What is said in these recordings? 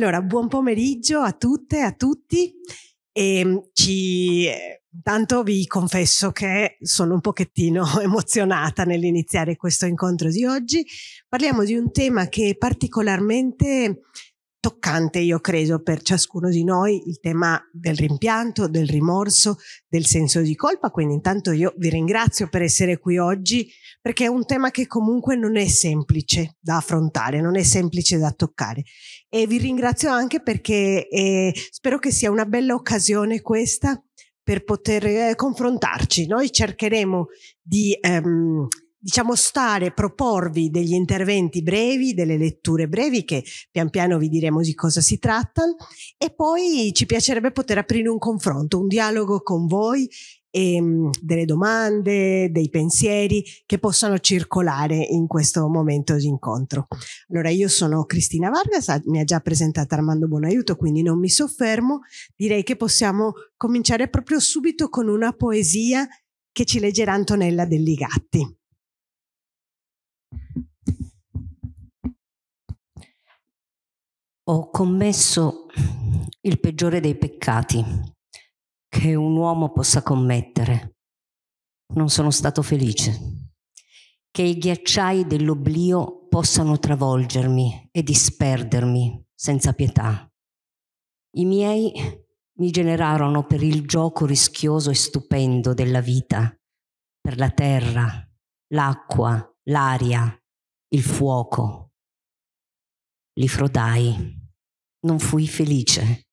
Allora, buon pomeriggio a tutte, e a tutti. E ehm, ci, tanto vi confesso che sono un pochettino emozionata nell'iniziare questo incontro di oggi. Parliamo di un tema che è particolarmente toccante, io credo, per ciascuno di noi il tema del rimpianto, del rimorso, del senso di colpa. Quindi intanto io vi ringrazio per essere qui oggi perché è un tema che comunque non è semplice da affrontare, non è semplice da toccare. E vi ringrazio anche perché eh, spero che sia una bella occasione questa per poter eh, confrontarci. Noi cercheremo di... Ehm, diciamo stare, proporvi degli interventi brevi, delle letture brevi che pian piano vi diremo di cosa si tratta e poi ci piacerebbe poter aprire un confronto, un dialogo con voi e ehm, delle domande, dei pensieri che possano circolare in questo momento di incontro. Allora io sono Cristina Vargas, mi ha già presentata Armando Buonaiuto quindi non mi soffermo, direi che possiamo cominciare proprio subito con una poesia che ci leggerà Antonella Delligatti. ho commesso il peggiore dei peccati che un uomo possa commettere. Non sono stato felice. Che i ghiacciai dell'oblio possano travolgermi e disperdermi senza pietà. I miei mi generarono per il gioco rischioso e stupendo della vita, per la terra, l'acqua, l'aria, il fuoco. Li frodai non fui felice.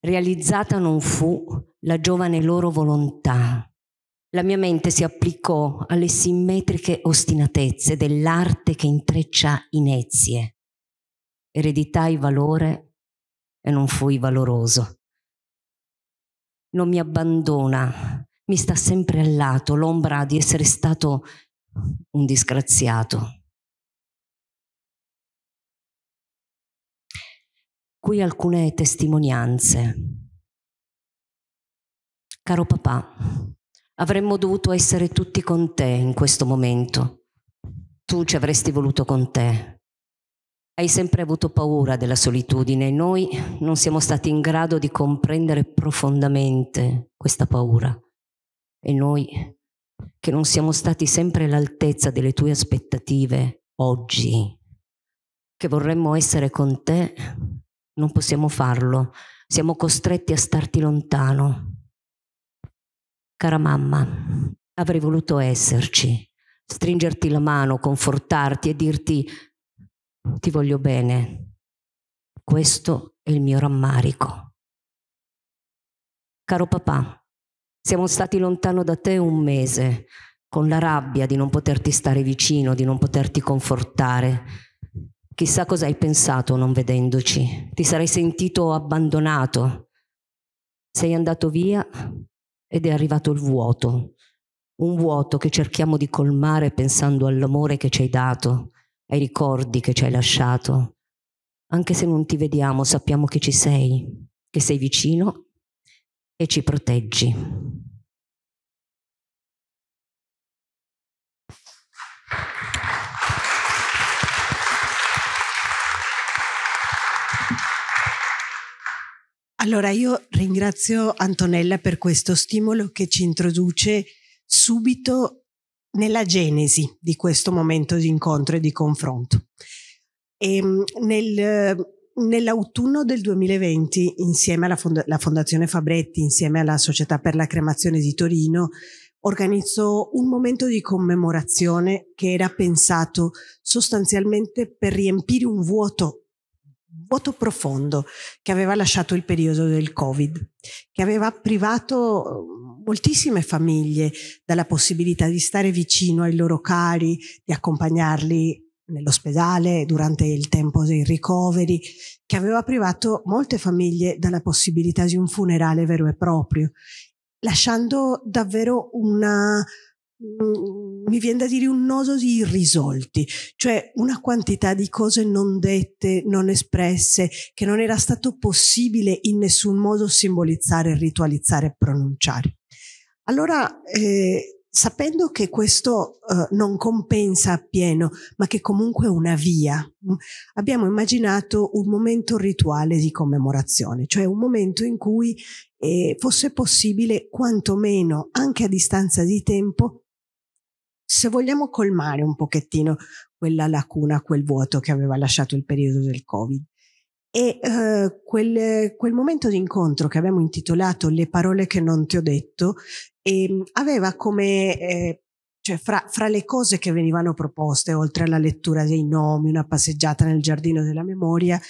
Realizzata non fu la giovane loro volontà. La mia mente si applicò alle simmetriche ostinatezze dell'arte che intreccia inezie. Ereditai valore e non fui valoroso. Non mi abbandona, mi sta sempre al lato l'ombra di essere stato un disgraziato. Qui alcune testimonianze. Caro papà, avremmo dovuto essere tutti con te in questo momento. Tu ci avresti voluto con te. Hai sempre avuto paura della solitudine e noi non siamo stati in grado di comprendere profondamente questa paura. E noi, che non siamo stati sempre all'altezza delle tue aspettative oggi, che vorremmo essere con te, non possiamo farlo, siamo costretti a starti lontano. Cara mamma, avrei voluto esserci, stringerti la mano, confortarti e dirti ti voglio bene. Questo è il mio rammarico. Caro papà, siamo stati lontano da te un mese, con la rabbia di non poterti stare vicino, di non poterti confortare Chissà cosa hai pensato non vedendoci, ti sarei sentito abbandonato. Sei andato via ed è arrivato il vuoto, un vuoto che cerchiamo di colmare pensando all'amore che ci hai dato, ai ricordi che ci hai lasciato. Anche se non ti vediamo sappiamo che ci sei, che sei vicino e ci proteggi. Allora io ringrazio Antonella per questo stimolo che ci introduce subito nella genesi di questo momento di incontro e di confronto. E ehm, nel, nell'autunno del 2020, insieme alla Fond Fondazione Fabretti, insieme alla Società per la Cremazione di Torino, organizzò un momento di commemorazione che era pensato sostanzialmente per riempire un vuoto vuoto profondo che aveva lasciato il periodo del Covid, che aveva privato uhm, moltissime famiglie dalla possibilità di stare vicino ai loro cari, di accompagnarli nell'ospedale durante il tempo dei ricoveri, che aveva privato molte famiglie dalla possibilità di un funerale vero e proprio, lasciando davvero una, Mm, mi viene da dire un nodo di irrisolti, cioè una quantità di cose non dette, non espresse, che non era stato possibile in nessun modo simbolizzare, ritualizzare e pronunciare. Allora, eh, sapendo che questo eh, non compensa appieno, ma che comunque è una via, mm, abbiamo immaginato un momento rituale di commemorazione, cioè un momento in cui eh, fosse possibile quantomeno, anche a distanza di tempo, se vogliamo colmare un pochettino quella lacuna, quel vuoto che aveva lasciato il periodo del Covid. E eh, quel, quel, momento di incontro che abbiamo intitolato Le parole che non ti ho detto eh, aveva come, eh, cioè fra, fra le cose che venivano proposte, oltre alla lettura dei nomi, una passeggiata nel giardino della memoria,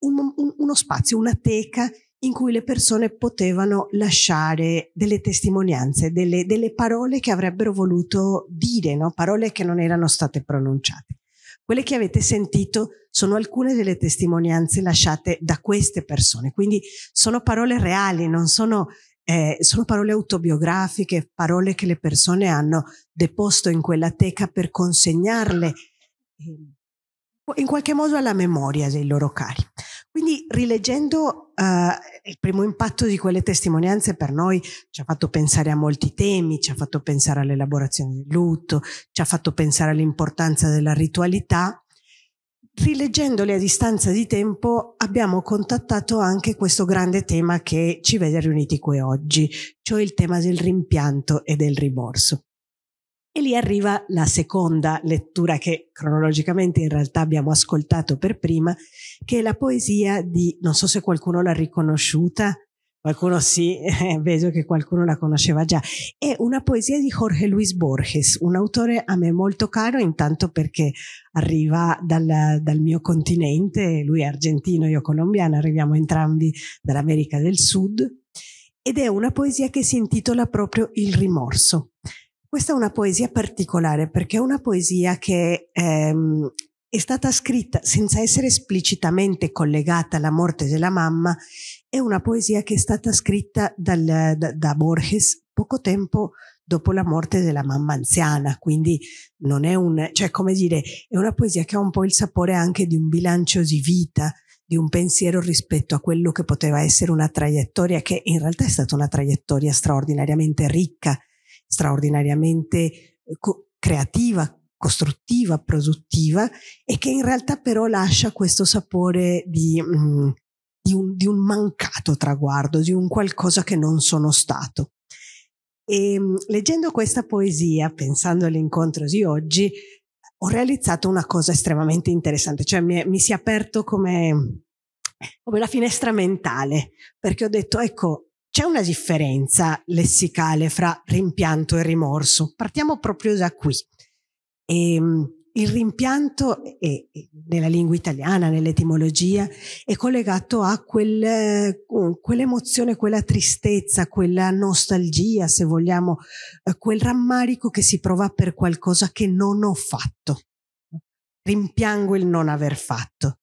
un, un, uno spazio, una teca in cui le persone potevano lasciare delle testimonianze, delle, delle parole che avrebbero voluto dire, no? parole che non erano state pronunciate. Quelle che avete sentito sono alcune delle testimonianze lasciate da queste persone, quindi sono parole reali, non sono, eh, sono parole autobiografiche, parole che le persone hanno deposto in quella teca per consegnarle eh, in qualche modo alla memoria dei loro cari. Quindi rileggendo uh, il primo impatto di quelle testimonianze per noi ci ha fatto pensare a molti temi, ci ha fatto pensare all'elaborazione del lutto, ci ha fatto pensare all'importanza della ritualità. Rileggendole a distanza di tempo abbiamo contattato anche questo grande tema che ci vede riuniti qui oggi, cioè il tema del rimpianto e del rimorso. E lì arriva la seconda lettura che cronologicamente in realtà abbiamo ascoltato per prima, che è la poesia di, non so se qualcuno l'ha riconosciuta, qualcuno sì, vedo che qualcuno la conosceva già, è una poesia di Jorge Luis Borges, un autore a me molto caro, intanto perché arriva dal, dal mio continente, lui è argentino, io colombiana, arriviamo entrambi dall'America del Sud, ed è una poesia che si intitola proprio Il rimorso. Questa è una poesia particolare perché è una poesia che ehm, è stata scritta senza essere esplicitamente collegata alla morte della mamma, è una poesia che è stata scritta dal, da, da Borges poco tempo dopo la morte della mamma anziana, quindi non è un, cioè come dire, è una poesia che ha un po' il sapore anche di un bilancio di vita, di un pensiero rispetto a quello che poteva essere una traiettoria che in realtà è stata una traiettoria straordinariamente ricca, straordinariamente eh, creativa, costruttiva, produttiva e che in realtà però lascia questo sapore di, mh, mm, di, un, di un mancato traguardo, di un qualcosa che non sono stato. E ehm, leggendo questa poesia, pensando all'incontro di oggi, ho realizzato una cosa estremamente interessante, cioè mi, mi si è aperto come, come, la finestra mentale, perché ho detto, ecco, c'è una differenza lessicale fra rimpianto e rimorso, partiamo proprio da qui. E ehm, il rimpianto è, nella lingua italiana, nell'etimologia, è collegato a quel, quell'emozione, quella tristezza, quella nostalgia, se vogliamo, eh, quel rammarico che si prova per qualcosa che non ho fatto. Rimpiango il non aver fatto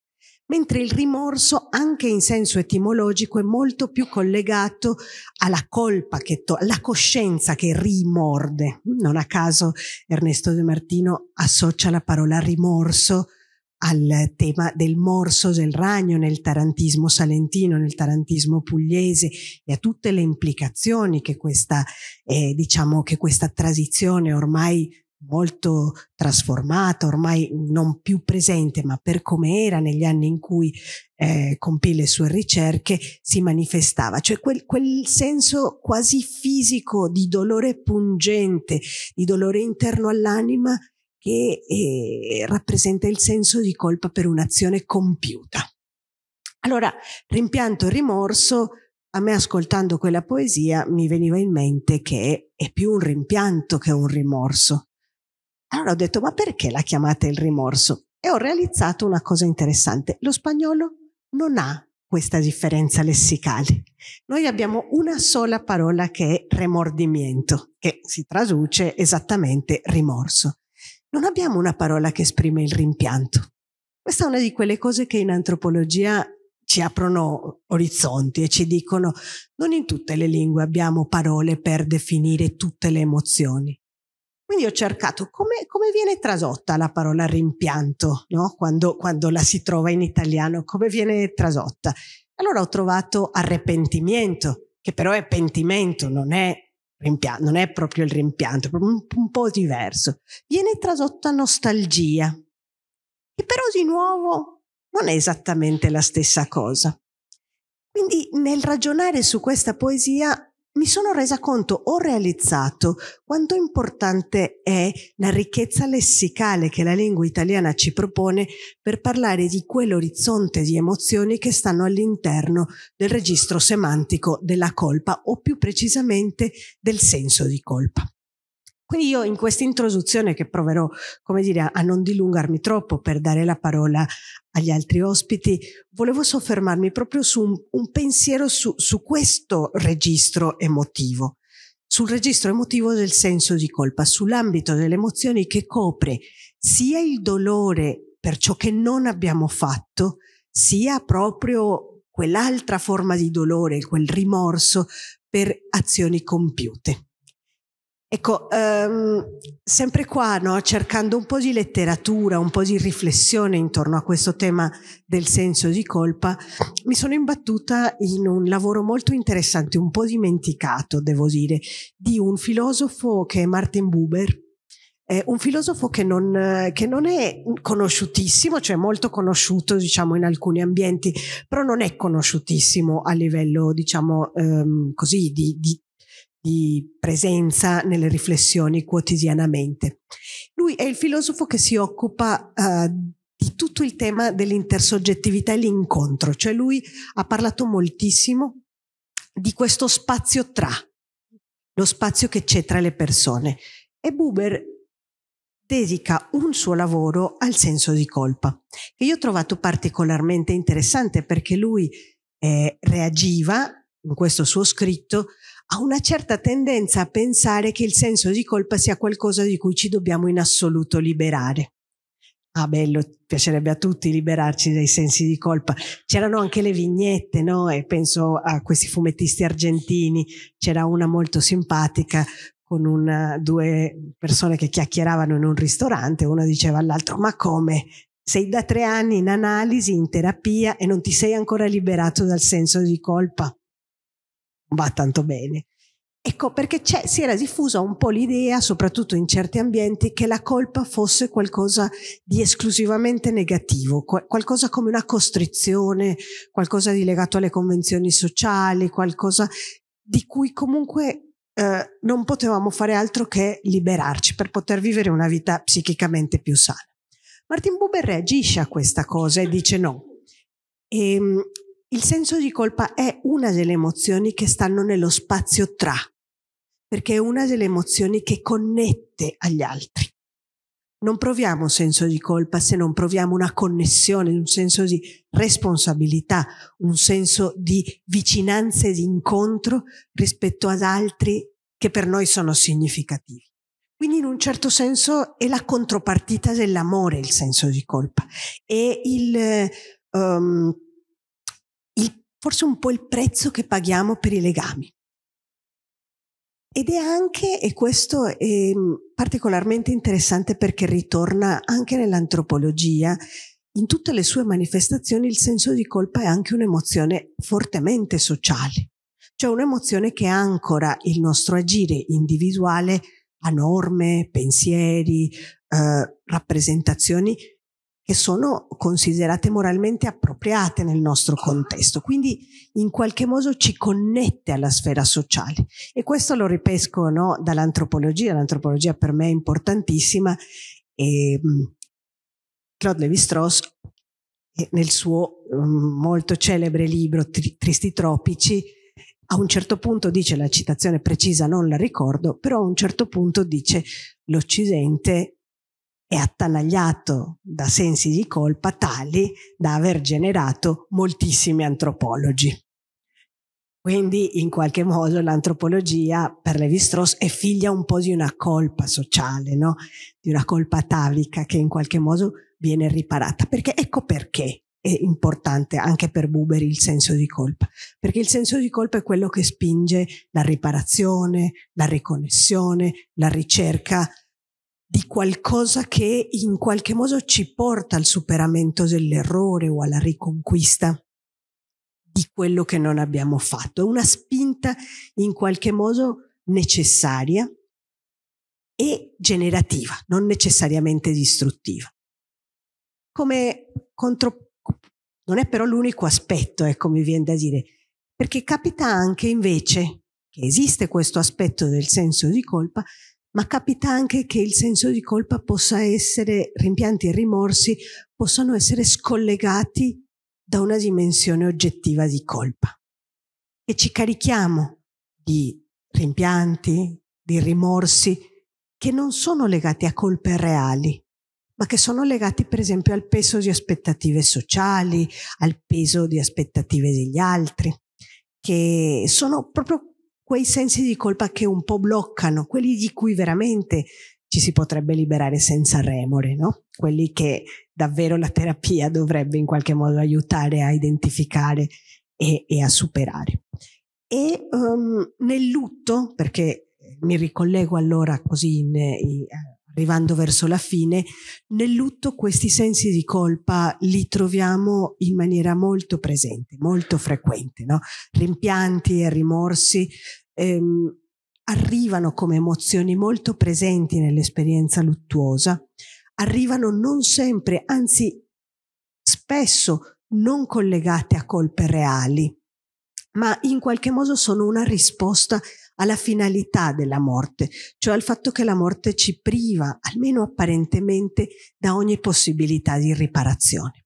mentre il rimorso, anche in senso etimologico, è molto più collegato alla colpa, che alla coscienza che rimorde. Non a caso Ernesto De Martino associa la parola rimorso al tema del morso del ragno nel tarantismo salentino, nel tarantismo pugliese e a tutte le implicazioni che questa, eh, diciamo, che questa transizione ormai molto trasformata, ormai non più presente, ma per come era negli anni in cui eh, compì le sue ricerche, si manifestava, cioè quel, quel senso quasi fisico di dolore pungente, di dolore interno all'anima che eh, rappresenta il senso di colpa per un'azione compiuta. Allora, rimpianto e rimorso, a me ascoltando quella poesia mi veniva in mente che è più un rimpianto che un rimorso, allora ho detto, ma perché la chiamate il rimorso? E ho realizzato una cosa interessante. Lo spagnolo non ha questa differenza lessicale. Noi abbiamo una sola parola che è remordimento, che si traduce esattamente rimorso. Non abbiamo una parola che esprime il rimpianto. Questa è una di quelle cose che in antropologia ci aprono orizzonti e ci dicono non in tutte le lingue abbiamo parole per definire tutte le emozioni. Quindi ho cercato come, come viene trasotta la parola rimpianto, no? quando, quando la si trova in italiano, come viene trasotta. Allora ho trovato arrepentimento, che però è pentimento, non è rimpianto, non è proprio il rimpianto, è un, un po' diverso. Viene trasotta nostalgia, che però di nuovo non è esattamente la stessa cosa. Quindi nel ragionare su questa poesia mi sono resa conto, ho realizzato quanto importante è la ricchezza lessicale che la lingua italiana ci propone per parlare di quell'orizzonte di emozioni che stanno all'interno del registro semantico della colpa o più precisamente del senso di colpa. Quindi io in questa introduzione che proverò, come dire, a non dilungarmi troppo per dare la parola agli altri ospiti, volevo soffermarmi proprio su un, un pensiero su, su questo registro emotivo sul registro emotivo del senso di colpa, sull'ambito delle emozioni che copre sia il dolore per ciò che non abbiamo fatto, sia proprio quell'altra forma di dolore, quel rimorso per azioni compiute. Ecco, ehm, sempre qua, no, cercando un po' di letteratura, un po' di riflessione intorno a questo tema del senso di colpa, mi sono imbattuta in un lavoro molto interessante, un po' dimenticato, devo dire, di un filosofo che è Martin Buber, eh, un filosofo che non, che non, è conosciutissimo, cioè molto conosciuto diciamo in alcuni ambienti, però non è conosciutissimo a livello diciamo ehm, così di, di, di presenza nelle riflessioni quotidianamente. Lui è il filosofo che si occupa uh, di tutto il tema dell'intersoggettività e l'incontro, cioè lui ha parlato moltissimo di questo spazio tra, lo spazio che c'è tra le persone. E Buber dedica un suo lavoro al senso di colpa, che io ho trovato particolarmente interessante perché lui eh, reagiva in questo suo scritto ha una certa tendenza a pensare che il senso di colpa sia qualcosa di cui ci dobbiamo in assoluto liberare. Ah, bello, piacerebbe a tutti liberarci dai sensi di colpa. C'erano anche le vignette, no? E penso a questi fumettisti argentini. C'era una molto simpatica con una, due persone che chiacchieravano in un ristorante. Uno diceva all'altro: Ma come? Sei da tre anni in analisi, in terapia e non ti sei ancora liberato dal senso di colpa? va tanto bene. Ecco perché si era diffusa un po' l'idea, soprattutto in certi ambienti, che la colpa fosse qualcosa di esclusivamente negativo, qual qualcosa come una costrizione, qualcosa di legato alle convenzioni sociali, qualcosa di cui comunque eh, non potevamo fare altro che liberarci per poter vivere una vita psichicamente più sana. Martin Buber reagisce a questa cosa e dice no. E, ehm, il senso di colpa è una delle emozioni che stanno nello spazio tra, perché è una delle emozioni che connette agli altri. Non proviamo senso di colpa se non proviamo una connessione, un senso di responsabilità, un senso di vicinanza e di incontro rispetto ad altri che per noi sono significativi. Quindi in un certo senso è la contropartita dell'amore il senso di colpa, è il um, forse un po' il prezzo che paghiamo per i legami. Ed è anche, e questo è mm, particolarmente interessante perché ritorna anche nell'antropologia, in tutte le sue manifestazioni il senso di colpa è anche un'emozione fortemente sociale, cioè un'emozione che ancora il nostro agire individuale a norme, pensieri, eh, rappresentazioni che sono considerate moralmente appropriate nel nostro ah. contesto, quindi in qualche modo ci connette alla sfera sociale. E questo lo ripesco no, dall'antropologia, l'antropologia per me è importantissima. E, mm, Claude lévi strauss eh, nel suo mm, molto celebre libro Tristi Tropici a un certo punto dice la citazione precisa non la ricordo però a un certo punto dice l'Occidente è attanagliato da sensi di colpa tali da aver generato moltissimi antropologi. Quindi in qualche modo l'antropologia per Levi-Strauss è figlia un po' di una colpa sociale, no? di una colpa atavica che in qualche modo viene riparata. Perché ecco perché è importante anche per Buber il senso di colpa, perché il senso di colpa è quello che spinge la riparazione, la riconnessione, la ricerca di qualcosa che in qualche modo ci porta al superamento dell'errore o alla riconquista di quello che non abbiamo fatto. È una spinta in qualche modo necessaria e generativa, non necessariamente distruttiva. Come contro... Non è però l'unico aspetto, ecco, mi viene da dire, perché capita anche invece che esiste questo aspetto del senso di colpa, ma capita anche che il senso di colpa possa essere, rimpianti e rimorsi possano essere scollegati da una dimensione oggettiva di colpa. E ci carichiamo di rimpianti, di rimorsi che non sono legati a colpe reali, ma che sono legati per esempio al peso di aspettative sociali, al peso di aspettative degli altri, che sono proprio quei sensi di colpa che un po' bloccano, quelli di cui veramente ci si potrebbe liberare senza remore, no? quelli che davvero la terapia dovrebbe in qualche modo aiutare a identificare e, e a superare. E um, nel lutto, perché mi ricollego allora così in, in, eh, arrivando verso la fine, nel lutto questi sensi di colpa li troviamo in maniera molto presente, molto frequente, no? rimpianti e rimorsi ehm, arrivano come emozioni molto presenti nell'esperienza luttuosa, arrivano non sempre, anzi spesso non collegate a colpe reali, ma in qualche modo sono una risposta alla finalità della morte, cioè al fatto che la morte ci priva, almeno apparentemente, da ogni possibilità di riparazione.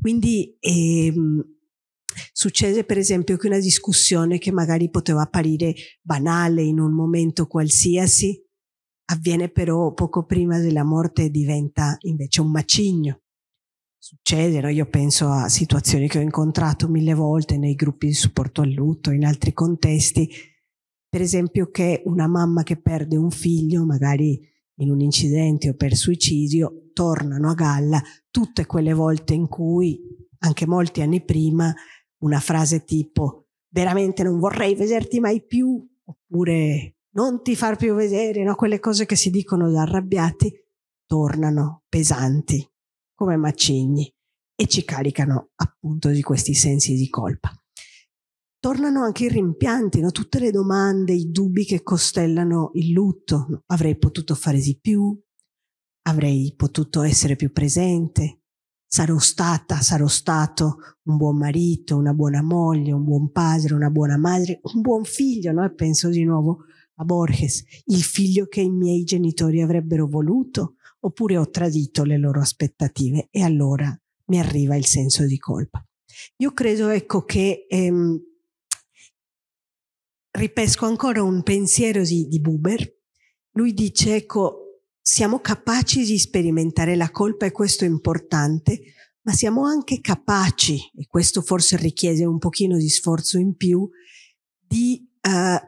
Quindi ehm, Succede per esempio che una discussione che magari poteva apparire banale in un momento qualsiasi avviene però poco prima della morte e diventa invece un macigno. Succede, io penso a situazioni che ho incontrato mille volte nei gruppi di supporto al lutto, in altri contesti, per esempio che una mamma che perde un figlio, magari in un incidente o per suicidio, tornano a galla tutte quelle volte in cui, anche molti anni prima, una frase tipo veramente non vorrei vederti mai più, oppure non ti far più vedere, no? quelle cose che si dicono da arrabbiati, tornano pesanti come macigni e ci caricano appunto di questi sensi di colpa tornano anche i rimpianti, no? tutte le domande, i dubbi che costellano il lutto. No? Avrei potuto fare di più, avrei potuto essere più presente, sarò stata, sarò stato un buon marito, una buona moglie, un buon padre, una buona madre, un buon figlio, no? e penso di nuovo a Borges, il figlio che i miei genitori avrebbero voluto, oppure ho tradito le loro aspettative e allora mi arriva il senso di colpa. Io credo ecco che ehm, ripesco ancora un pensiero di Buber. Lui dice, ecco, siamo capaci di sperimentare la colpa e questo è importante, ma siamo anche capaci, e questo forse richiede un pochino di sforzo in più, di eh,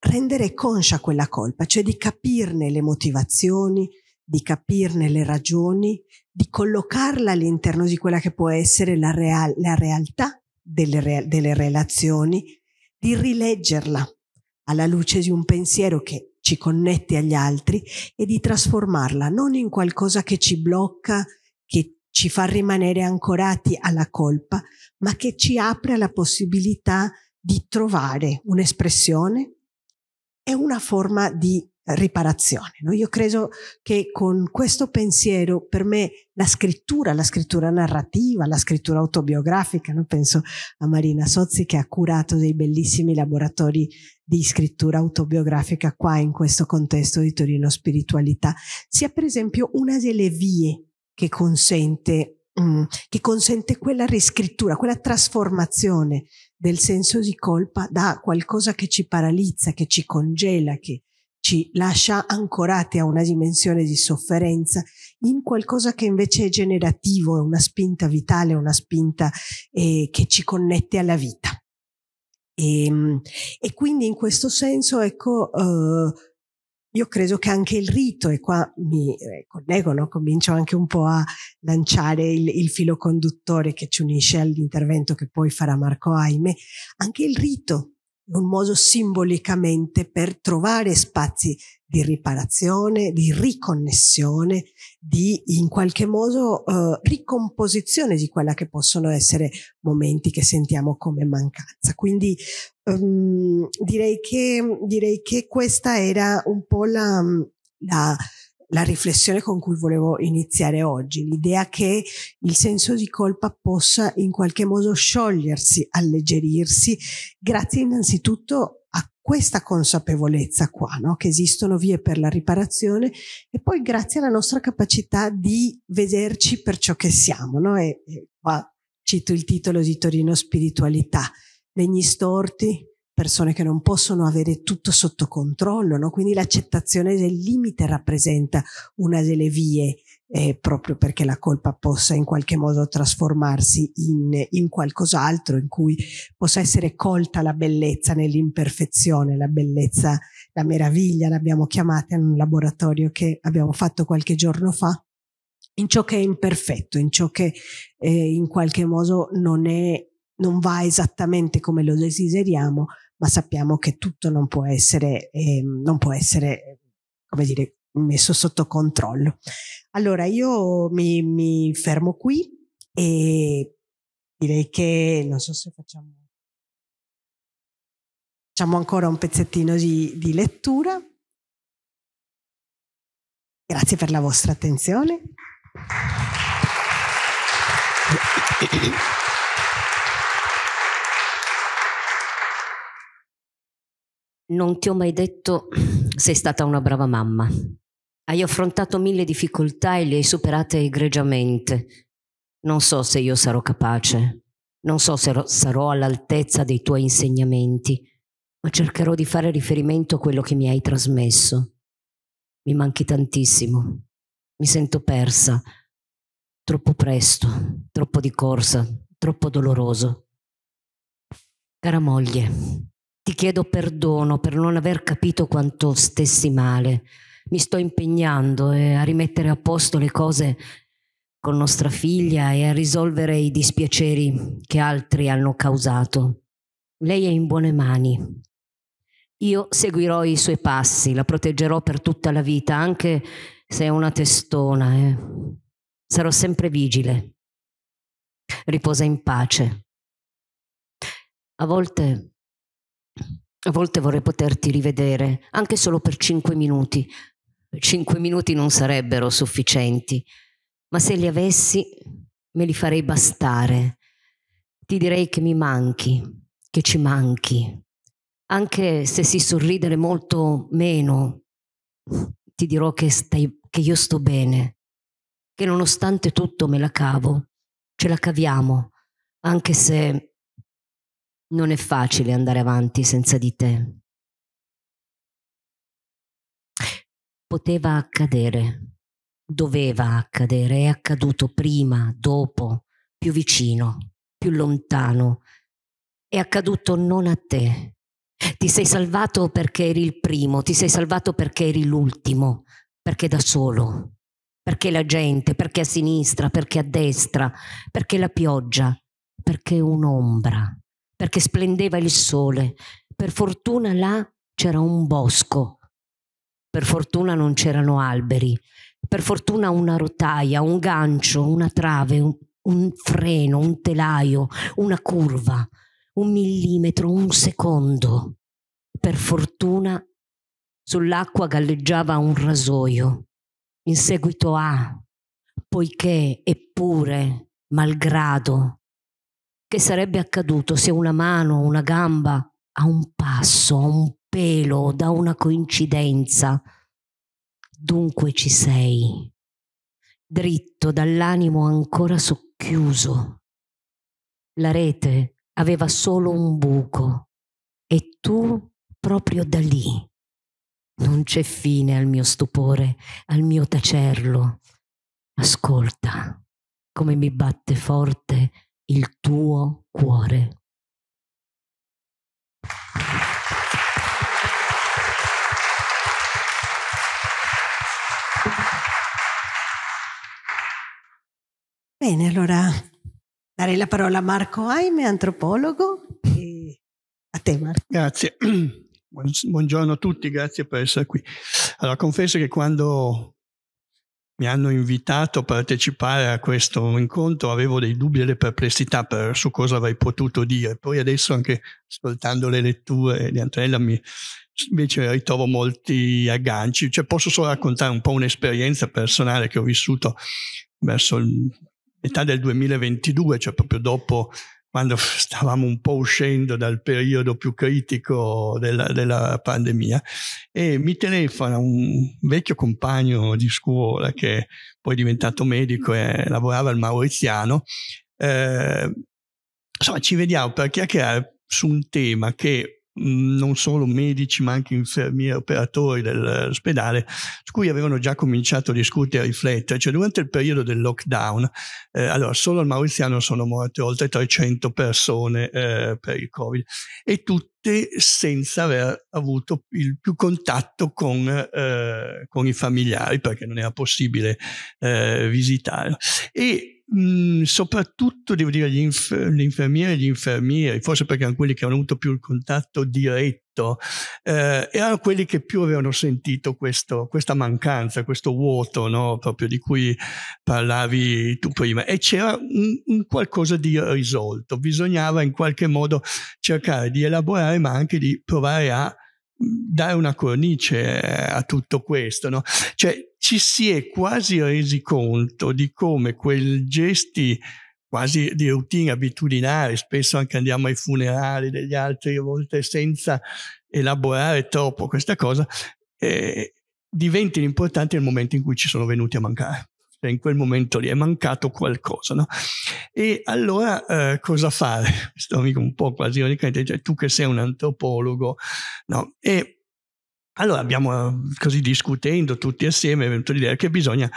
rendere conscia quella colpa, cioè di capirne le motivazioni, di capirne le ragioni, di collocarla all'interno di quella che può essere la, real- la realtà delle, re- delle relazioni di rileggerla alla luce di un pensiero che ci connette agli altri e di trasformarla non in qualcosa che ci blocca, che ci fa rimanere ancorati alla colpa, ma che ci apre alla possibilità di trovare un'espressione e una forma di riparazione. No? Io credo che con questo pensiero, per me, la scrittura, la scrittura narrativa, la scrittura autobiografica, no? penso a Marina Sozzi che ha curato dei bellissimi laboratori di scrittura autobiografica qua in questo contesto di Torino Spiritualità, sia per esempio una delle vie che consente, mm, che consente quella riscrittura, quella trasformazione del senso di colpa da qualcosa che ci paralizza, che ci congela, che ci lascia ancorati a una dimensione di sofferenza in qualcosa che invece è generativo, è una spinta vitale, una spinta eh, che ci connette alla vita. E, ehm, e quindi in questo senso, ecco, eh, io credo che anche il rito, e qua mi eh, collego, no? comincio anche un po' a lanciare il, il filo conduttore che ci unisce all'intervento che poi farà Marco Aime, anche il rito in un modo simbolicamente per trovare spazi di riparazione, di riconnessione, di in qualche modo eh, ricomposizione di quella che possono essere momenti che sentiamo come mancanza. Quindi um, direi, che, direi che questa era un po' la, la la riflessione con cui volevo iniziare oggi, l'idea che il senso di colpa possa in qualche modo sciogliersi, alleggerirsi, grazie innanzitutto a questa consapevolezza qua, no? che esistono vie per la riparazione e poi grazie alla nostra capacità di vederci per ciò che siamo. No? E, e qua cito il titolo di Torino Spiritualità, degli storti, persone che non possono avere tutto sotto controllo, no? quindi l'accettazione del limite rappresenta una delle vie eh, proprio perché la colpa possa in qualche modo trasformarsi in, in qualcos'altro, in cui possa essere colta la bellezza nell'imperfezione, la bellezza, la meraviglia, l'abbiamo chiamata in un laboratorio che abbiamo fatto qualche giorno fa, in ciò che è imperfetto, in ciò che eh, in qualche modo non è non va esattamente come lo desideriamo, ma sappiamo che tutto non può essere, eh, non può essere come dire, messo sotto controllo. Allora io mi, mi fermo qui e direi che non so se facciamo, facciamo ancora un pezzettino di, di lettura. Grazie per la vostra attenzione. Non ti ho mai detto sei stata una brava mamma. Hai affrontato mille difficoltà e le hai superate egregiamente. Non so se io sarò capace, non so se sarò all'altezza dei tuoi insegnamenti, ma cercherò di fare riferimento a quello che mi hai trasmesso. Mi manchi tantissimo, mi sento persa, troppo presto, troppo di corsa, troppo doloroso. Cara moglie, ti chiedo perdono per non aver capito quanto stessi male. Mi sto impegnando eh, a rimettere a posto le cose con nostra figlia e a risolvere i dispiaceri che altri hanno causato. Lei è in buone mani. Io seguirò i suoi passi, la proteggerò per tutta la vita, anche se è una testona. Eh. Sarò sempre vigile. Riposa in pace. A volte a volte vorrei poterti rivedere, anche solo per cinque minuti. Cinque minuti non sarebbero sufficienti, ma se li avessi me li farei bastare. Ti direi che mi manchi, che ci manchi. Anche se si sorridere molto meno, ti dirò che, stai, che io sto bene, che nonostante tutto me la cavo, ce la caviamo, anche se non è facile andare avanti senza di te. Poteva accadere, doveva accadere, è accaduto prima, dopo, più vicino, più lontano. È accaduto non a te. Ti sei salvato perché eri il primo, ti sei salvato perché eri l'ultimo, perché da solo, perché la gente, perché a sinistra, perché a destra, perché la pioggia, perché un'ombra perché splendeva il sole. Per fortuna là c'era un bosco. Per fortuna non c'erano alberi. Per fortuna una rotaia, un gancio, una trave, un, un freno, un telaio, una curva, un millimetro, un secondo. Per fortuna sull'acqua galleggiava un rasoio. In seguito a, poiché, eppure, malgrado, che sarebbe accaduto se una mano, una gamba, a un passo, a un pelo, da una coincidenza. Dunque ci sei, dritto dall'animo ancora socchiuso. La rete aveva solo un buco e tu proprio da lì. Non c'è fine al mio stupore, al mio tacerlo. Ascolta come mi batte forte il tuo cuore. Bene, allora darei la parola a Marco Aime, antropologo. E a te Marco. Grazie. Buongiorno a tutti, grazie per essere qui. Allora, confesso che quando mi hanno invitato a partecipare a questo incontro avevo dei dubbi e delle perplessità per, su cosa avrei potuto dire. Poi adesso anche ascoltando le letture di Antonella mi, invece ritrovo molti agganci. Cioè, posso solo raccontare un po' un'esperienza personale che ho vissuto verso metà del 2022, cioè proprio dopo quando stavamo un po' uscendo dal periodo più critico della, della pandemia e mi telefona un vecchio compagno di scuola che poi è diventato medico e lavorava al Mauriziano. Eh, insomma, ci vediamo per chiacchierare su un tema che Mm, non solo medici ma anche infermieri, operatori dell'ospedale, su cui avevano già cominciato a discutere e riflettere. Cioè durante il periodo del lockdown, eh, allora solo al Mauriziano sono morte oltre 300 persone eh, per il Covid e tutte senza aver avuto il più contatto con, eh, con i familiari perché non era possibile eh, visitare. E Mm, soprattutto devo dire gli, inf- gli infermieri e gli infermieri, forse perché erano quelli che hanno avuto più il contatto diretto, eh, erano quelli che più avevano sentito questo, questa mancanza, questo vuoto no? proprio di cui parlavi tu prima e c'era un, un qualcosa di risolto, bisognava in qualche modo cercare di elaborare ma anche di provare a dare una cornice eh, a tutto questo, no? Cioè ci si è quasi resi conto di come quei gesti quasi di routine abitudinari, spesso anche andiamo ai funerali degli altri, a volte senza elaborare troppo questa cosa, eh, diventino importanti nel momento in cui ci sono venuti a mancare cioè in quel momento lì è mancato qualcosa. No? E allora eh, cosa fare? Questo amico un po' quasi ironicamente, cioè tu che sei un antropologo, no? E allora abbiamo, eh, così discutendo tutti assieme, è venuto l'idea che bisogna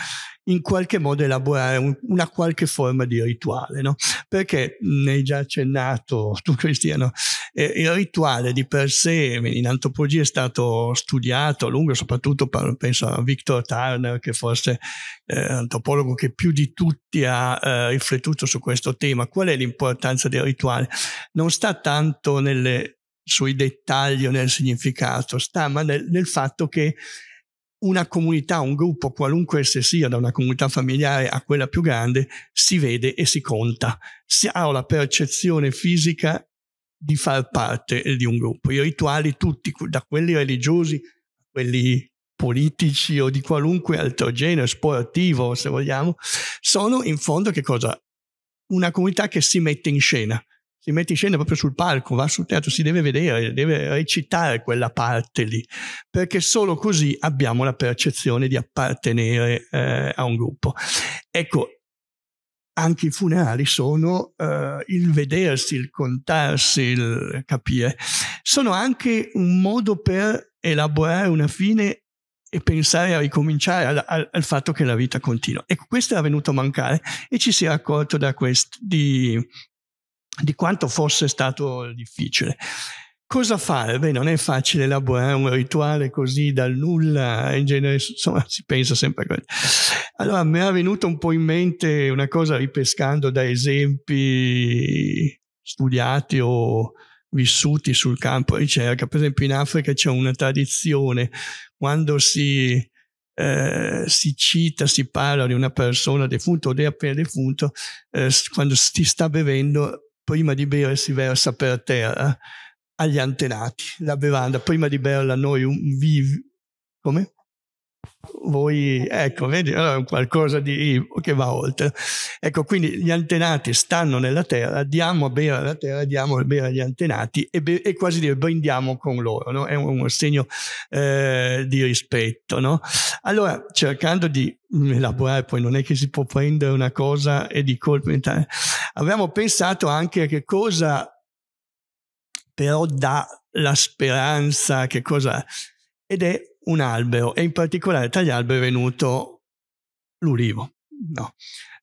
in qualche modo elaborare un, una qualche forma di rituale, no? Perché ne hai già accennato tu Cristiano, eh, il rituale di per sé in antropologia è stato studiato a lungo, soprattutto per, penso a Victor Turner, che forse è eh, antropologo che più di tutti ha eh, riflettuto su questo tema. Qual è l'importanza del rituale? Non sta tanto nelle sui dettagli o nel significato, sta ma nel, nel fatto che una comunità, un gruppo, qualunque esse sia, da una comunità familiare a quella più grande, si vede e si conta, si ha la percezione fisica di far parte di un gruppo. I rituali tutti, da quelli religiosi a quelli politici o di qualunque altro genere, sportivo se vogliamo, sono in fondo che cosa? Una comunità che si mette in scena, si mette in scena proprio sul palco, va sul teatro, si deve vedere, deve recitare quella parte lì, perché solo così abbiamo la percezione di appartenere eh, a un gruppo. Ecco, anche i funerali sono eh, il vedersi, il contarsi, il capire, sono anche un modo per elaborare una fine e pensare a ricominciare al, al, al, fatto che la vita continua. Ecco, questo era venuto a mancare e ci si è accorto da questi di quanto fosse stato difficile. Cosa fare? Beh, non è facile elaborare un rituale così dal nulla, in genere insomma, si pensa sempre a quello. Allora mi è venuta un po' in mente una cosa ripescando da esempi studiati o vissuti sul campo ricerca. Per esempio in Africa c'è una tradizione, quando si, eh, si cita, si parla di una persona defunta o di appena defunto, eh, quando si sta bevendo prima di bere si versa per terra eh, agli antenati. La bevanda, prima di berla noi vi... come? voi, ecco, vedi, allora è qualcosa di, che va oltre. Ecco, quindi gli antenati stanno nella terra, diamo a bere alla terra, diamo a bere agli antenati e, be- e quasi dire brindiamo con loro, no? è un, un segno eh, di rispetto. No? Allora, cercando di elaborare, poi non è che si può prendere una cosa e di colpo, abbiamo pensato anche a che cosa però dà la speranza, che cosa... Ed è un albero e in particolare tra gli alberi è venuto l'ulivo. No.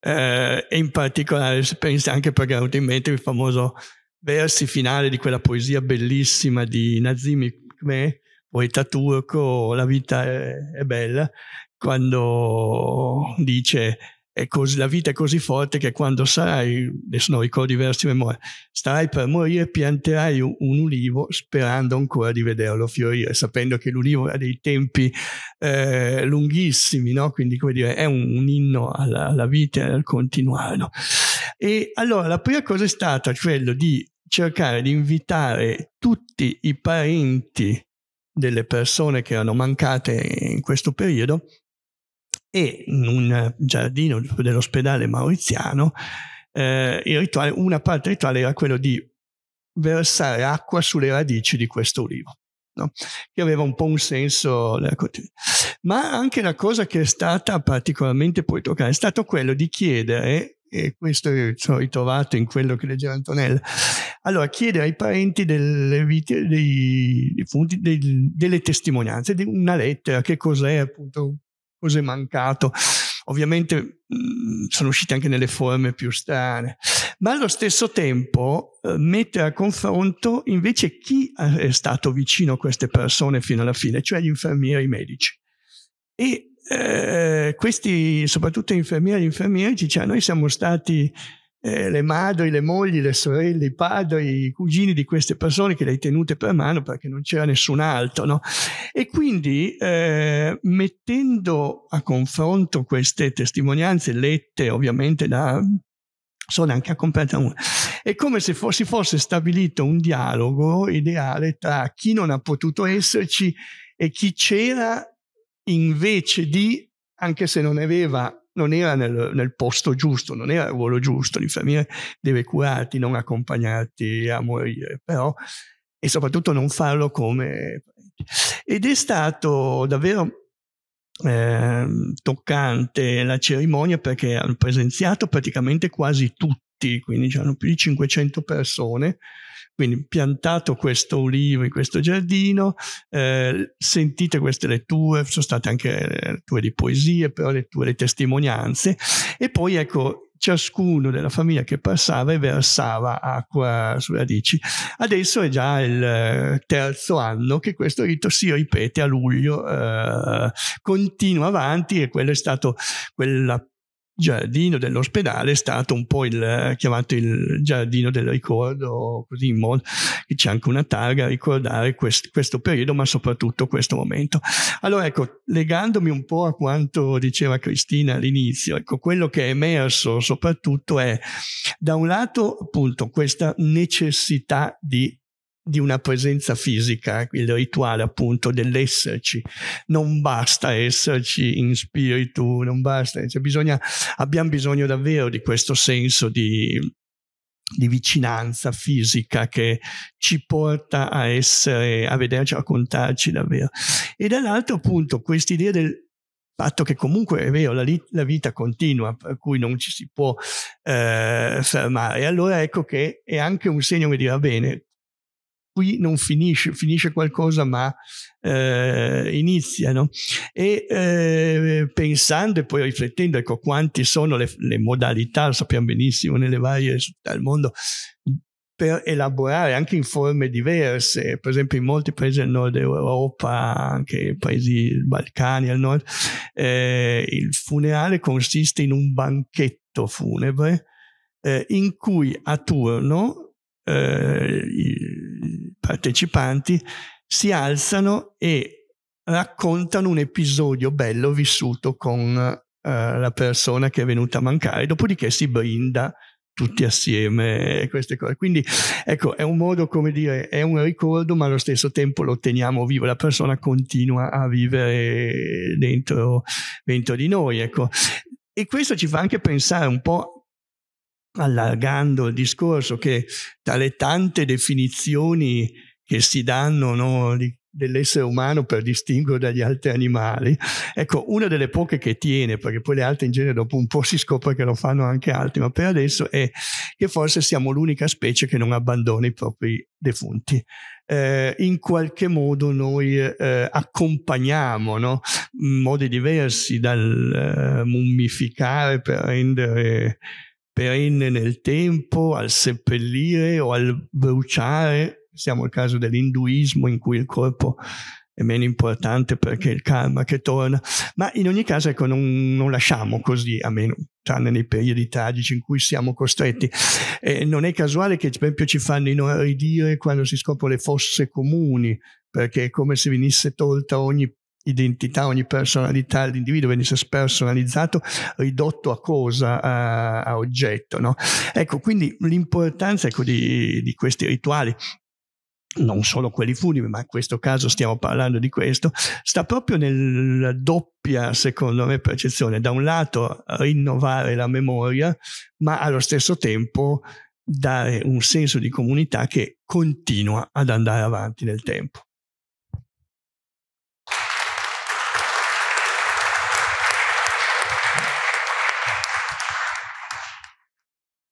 Eh, e in particolare si pensa anche perché è venuto in mente il famoso versi finale di quella poesia bellissima di Nazim Hikmeh, poeta turco, La vita è, è bella, quando dice così, la vita è così forte che quando sarai, adesso non ricordo diversi memoria, starai per morire, pianterai un, un, ulivo sperando ancora di vederlo fiorire, sapendo che l'ulivo ha dei tempi eh, lunghissimi, no? quindi come dire, è un, un inno alla, alla vita e al continuare. No? E allora la prima cosa è stata quello di cercare di invitare tutti i parenti delle persone che erano mancate in questo periodo e in un giardino dell'ospedale mauriziano eh, rituale, una parte del rituale era quello di versare acqua sulle radici di questo ulivo. No? che aveva un po' un senso ma anche la cosa che è stata particolarmente poi toccata è stato quello di chiedere e questo ho ritrovato in quello che leggeva Antonella allora chiedere ai parenti delle, vite, dei, dei, dei, delle testimonianze una lettera che cos'è appunto cosa è mancato. Ovviamente mh, mm, sono uscite anche nelle forme più strane, ma allo stesso tempo eh, mette a confronto invece chi eh, è stato vicino a queste persone fino alla fine, cioè gli infermieri e i medici. E eh, questi, soprattutto gli infermieri e gli infermieri, dice, ah, noi siamo stati eh, le madri, le mogli, le sorelle, i padri, i cugini di queste persone che le hai tenute per mano perché non c'era nessun altro. No? E quindi eh, mettendo a confronto queste testimonianze lette ovviamente da... sono anche accompagnata una. È come se fo- si fosse stabilito un dialogo ideale tra chi non ha potuto esserci e chi c'era invece di, anche se non aveva non era nel, nel, posto giusto, non era il ruolo giusto, l'infermiere deve curarti, non accompagnarti a morire, però, e soprattutto non farlo come... Ed è stato davvero eh, toccante la cerimonia perché hanno presenziato praticamente quasi tutti, quindi c'erano più di 500 persone, quindi piantato questo ulivo in questo giardino, eh, sentite queste letture, sono state anche eh, letture di poesie, però letture di testimonianze e poi ecco ciascuno della famiglia che passava e versava acqua sulle radici. Adesso è già il eh, terzo anno che questo rito si ripete a luglio, eh, continua avanti e quello è stato quella giardino dell'ospedale è stato un po' il, chiamato il giardino del ricordo, così in modo che c'è anche una targa a ricordare quest, questo periodo, ma soprattutto questo momento. Allora ecco, legandomi un po' a quanto diceva Cristina all'inizio, ecco, quello che è emerso soprattutto è da un lato appunto questa necessità di di una presenza fisica, il rituale appunto dell'esserci. Non basta esserci in spirito, non basta, cioè bisogna, abbiamo bisogno davvero di questo senso di, di vicinanza fisica che ci porta a essere, a vederci, a contarci davvero. E dall'altro punto questa idea del fatto che comunque è vero, la, la, vita continua, per cui non ci si può eh, fermare. E allora ecco che è anche un segno che dirà bene, qui non finisce, finisce qualcosa ma eh, inizia. No? E eh, pensando e poi riflettendo, ecco quanti sono le, le modalità, sappiamo benissimo, nelle varie città del mondo per elaborare anche in forme diverse, per esempio in molti paesi del nord Europa, anche in paesi balcani al nord, eh, il funerale consiste in un banchetto funebre eh, in cui a turno eh, partecipanti si alzano e raccontano un episodio bello vissuto con eh, la persona che è venuta a mancare, dopodiché si brinda tutti assieme queste cose. Quindi ecco, è un modo, come dire, è un ricordo, ma allo stesso tempo lo teniamo vivo, la persona continua a vivere dentro, dentro di noi. Ecco. E questo ci fa anche pensare un po' allargando il discorso che tra le tante definizioni che si danno no, di, dell'essere umano per distinguere dagli altri animali. Ecco, una delle poche che tiene, perché poi le altre in genere dopo un po' si scopre che lo fanno anche altri, ma per adesso è che forse siamo l'unica specie che non abbandona i propri defunti. Eh, in qualche modo noi eh, accompagniamo no? in modi diversi dal eh, mummificare per rendere perenne nel tempo, al seppellire o al bruciare. Siamo al caso dell'induismo in cui il corpo è meno importante perché il karma che torna, ma in ogni caso ecco, non, non lasciamo così, a meno tranne nei periodi tragici in cui siamo costretti. Eh, non è casuale che per esempio ci fanno inorridire quando si scoprono le fosse comuni, perché è come se venisse tolta ogni identità, ogni personalità dell'individuo venisse spersonalizzato, ridotto a cosa? A, a oggetto. No? Ecco, quindi l'importanza ecco, di, di questi rituali non solo quelli funebri, ma in questo caso stiamo parlando di questo, sta proprio nella doppia, secondo me, percezione. Da un lato rinnovare la memoria, ma allo stesso tempo dare un senso di comunità che continua ad andare avanti nel tempo.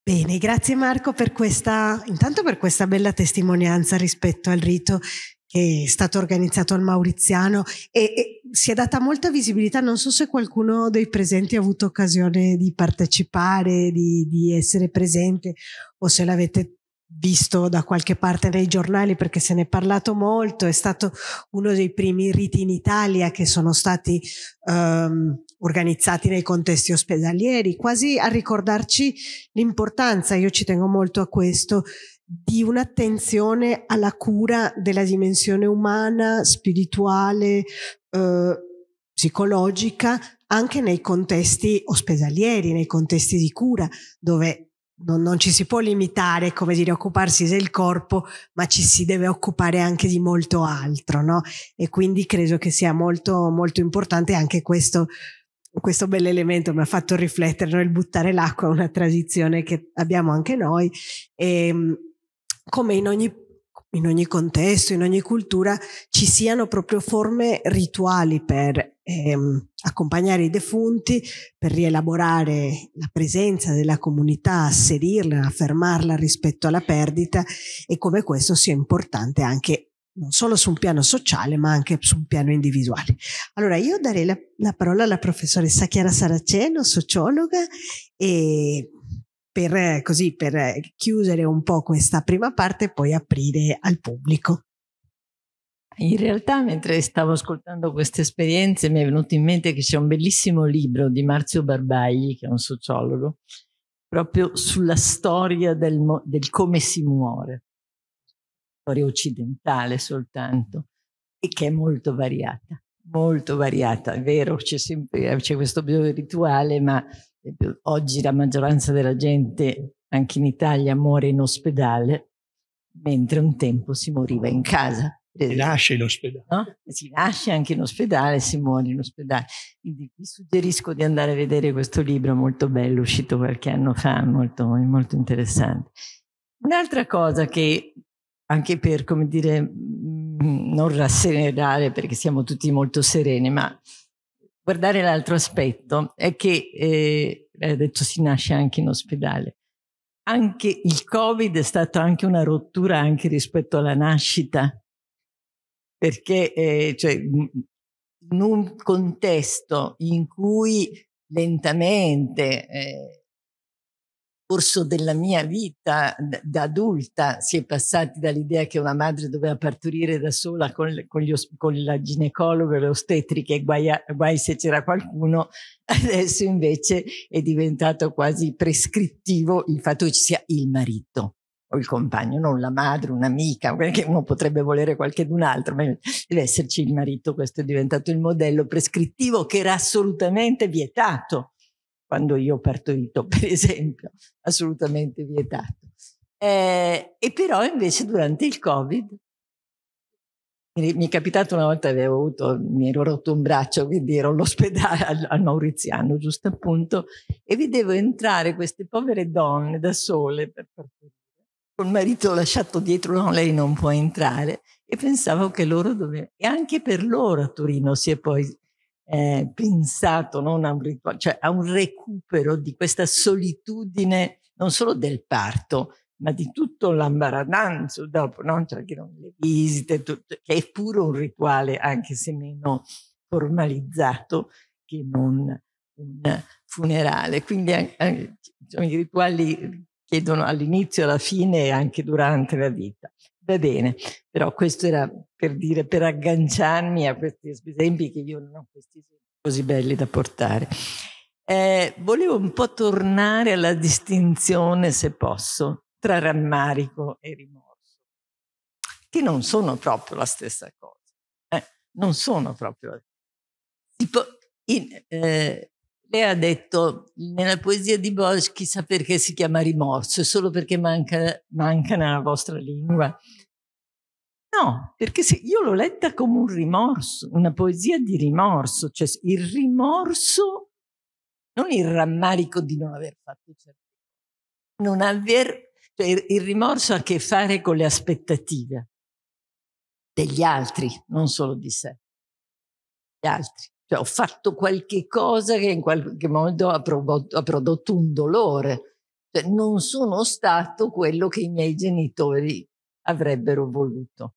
Bene, grazie Marco per questa, intanto per questa bella testimonianza rispetto al rito che è stato organizzato al Mauriziano e, e, si è data molta visibilità, non so se qualcuno dei presenti ha avuto occasione di partecipare, di, di essere presente o se l'avete visto da qualche parte nei giornali perché se ne è parlato molto, è stato uno dei primi riti in Italia che sono stati... Um, organizzati nei contesti ospedalieri, quasi a ricordarci l'importanza, io ci tengo molto a questo, di un'attenzione alla cura della dimensione umana, spirituale, eh, psicologica, anche nei contesti ospedalieri, nei contesti di cura, dove non, non, ci si può limitare, come dire, occuparsi del corpo, ma ci si deve occupare anche di molto altro, no? E quindi credo che sia molto, molto importante anche questo questo bell'elemento mi ha fatto riflettere, no? il buttare l'acqua è una tradizione che abbiamo anche noi e ehm, come in ogni, in ogni contesto, in ogni cultura ci siano proprio forme rituali per ehm, accompagnare i defunti, per rielaborare la presenza della comunità, asserirla, affermarla rispetto alla perdita e come questo sia importante anche non solo su un piano sociale ma anche su un piano individuale. Allora io darei la, la parola alla professoressa Chiara Saraceno, sociologa, e per, così, per chiudere un po' questa prima parte e poi aprire al pubblico. In realtà, mentre stavo ascoltando queste esperienze, mi è venuto in mente che c'è un bellissimo libro di Marzio Barbagli, che è un sociologo, proprio sulla storia del, del come si muore storia occidentale soltanto e che è molto variata, molto variata. È vero, c'è sempre c'è questo bisogno rituale, ma eh, oggi la maggioranza della gente anche in Italia muore in ospedale, mentre un tempo si moriva in casa. Si nasce in ospedale. No? Si nasce anche in ospedale, si muore in ospedale. Quindi vi suggerisco di andare a vedere questo libro molto bello, uscito qualche anno fa, molto, molto interessante. Un'altra cosa che anche per, come dire, mm, non rasserenare perché siamo tutti molto sereni, ma guardare l'altro aspetto è che, eh, hai eh, detto, si nasce anche in ospedale. Anche il Covid è stato anche una rottura anche rispetto alla nascita, perché eh, cioè, mm, in un contesto in cui lentamente eh, corso della mia vita da adulta si è passati dall'idea che una madre doveva partorire da sola con, con, gli, con la ginecologa e l'ostetrica e guai, guai se c'era qualcuno, adesso invece è diventato quasi prescrittivo il fatto che ci sia il marito o il compagno, non la madre, un'amica, che uno potrebbe volere qualche d'un altro, ma deve esserci il marito, questo è diventato il modello prescrittivo che era assolutamente vietato quando io ho partorito, per esempio, assolutamente vietato. Eh, e però invece durante il Covid mi è capitato una volta avevo avuto, mi ero rotto un braccio, quindi ero all'ospedale al Mauriziano, giusto appunto, e vedevo entrare queste povere donne da sole per partorire, col marito lasciato dietro, no, lei non può entrare, e pensavo che loro dovevano, e anche per loro a Torino si è poi eh, pensato non a, un rituale, cioè a un recupero di questa solitudine non solo del parto, ma di tutto l'ambarazzo dopo, no? cioè, le visite, tutto, che è pure un rituale, anche se meno formalizzato che non un funerale. Quindi anche, diciamo, i rituali chiedono all'inizio, alla fine e anche durante la vita. Va bene, però questo era per dire, per agganciarmi a questi esempi che io non ho questi così belli da portare. Eh, volevo un po' tornare alla distinzione, se posso, tra rammarico e rimorso, che non sono proprio la stessa cosa. Eh, non sono proprio... Tipo, in, eh, lei ha detto nella poesia di Borges chissà perché si chiama rimorso, è solo perché manca, manca nella vostra lingua. No, perché se, io l'ho letta come un rimorso, una poesia di rimorso, cioè il rimorso, non il rammarico di non aver fatto certe cose, non aver, cioè il rimorso ha a che fare con le aspettative degli altri, non solo di sé, gli altri. Cioè, ho fatto qualche cosa che in qualche modo ha, prodotto, ha prodotto un dolore. Cioè, non sono stato quello che i miei genitori avrebbero voluto.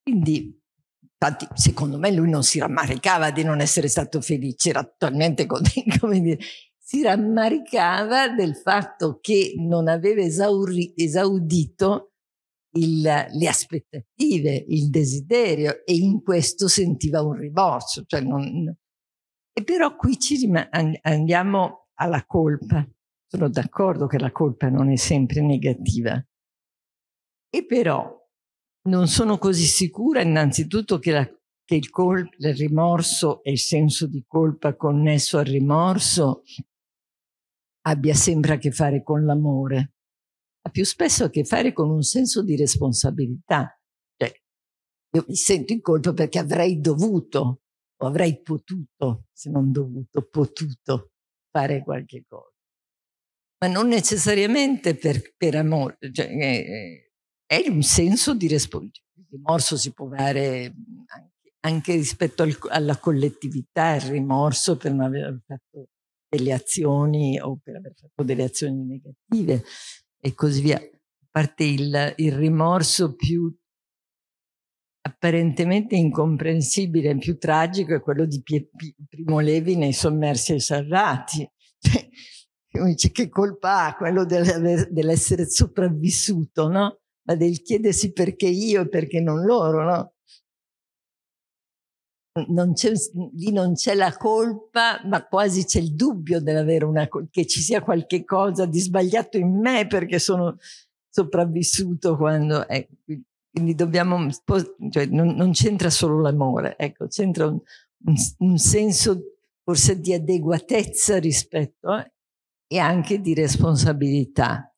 Quindi, infatti, secondo me lui non si rammaricava di non essere stato felice, era talmente contento, come dire, si rammaricava del fatto che non aveva esauri, esaudito il, le aspettative, il desiderio e in questo sentiva un rimorso. Cioè non... E però qui ci rim- andiamo alla colpa. Sono d'accordo che la colpa non è sempre negativa. E però non sono così sicura innanzitutto che, la, che il, col- il rimorso e il senso di colpa connesso al rimorso abbia sempre a che fare con l'amore ha più spesso a che fare con un senso di responsabilità. Cioè, io mi sento in colpa perché avrei dovuto o avrei potuto, se non dovuto, potuto fare qualche cosa. Ma non necessariamente per, per amore, cioè, eh, eh, è un senso di responsabilità. Il rimorso si può avere anche, anche rispetto al, alla collettività, il rimorso per non aver fatto delle azioni o per aver fatto delle azioni negative, e così via. A parte il, il rimorso più apparentemente incomprensibile, più tragico, è quello di Pie, P- Primo Levi nei Sommersi e Serrati. Dice, che colpa ha quello dell'essere sopravvissuto, no? Ma del chiedersi perché io e perché non loro, no? non lì non c'è la colpa, ma quasi c'è il dubbio una, che ci sia qualche cosa di sbagliato in me perché sono sopravvissuto quando... Eh, quindi dobbiamo, mm, cioè non, non c'entra solo l'amore, ecco, c'entra un, un, un, senso forse di adeguatezza rispetto eh, e anche di responsabilità.